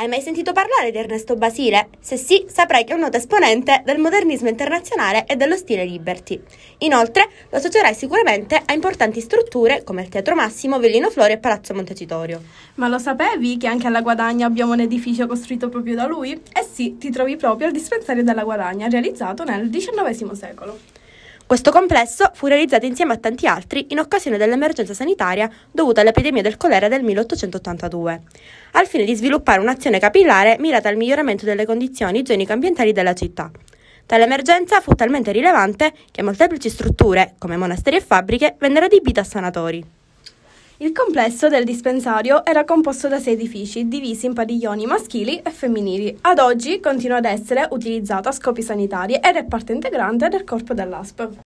Hai mai sentito parlare di Ernesto Basile? Se sì, saprai che è un noto esponente del modernismo internazionale e dello stile liberty. Inoltre, lo associerai sicuramente a importanti strutture come il Teatro Massimo, Vellino Flori e Palazzo Montecitorio. Ma lo sapevi che anche alla Guadagna abbiamo un edificio costruito proprio da lui? Eh sì, ti trovi proprio al dispensario della Guadagna, realizzato nel XIX secolo. Questo complesso fu realizzato insieme a tanti altri in occasione dell'emergenza sanitaria dovuta all'epidemia del colera del 1882, al fine di sviluppare un'azione capillare mirata al miglioramento delle condizioni igienico-ambientali della città. Tale emergenza fu talmente rilevante che molteplici strutture, come monasteri e fabbriche, vennero adibite a sanatori. Il complesso del dispensario era composto da sei edifici divisi in padiglioni maschili e femminili. Ad oggi continua ad essere utilizzato a scopi sanitari ed è parte integrante del corpo dell'ASP.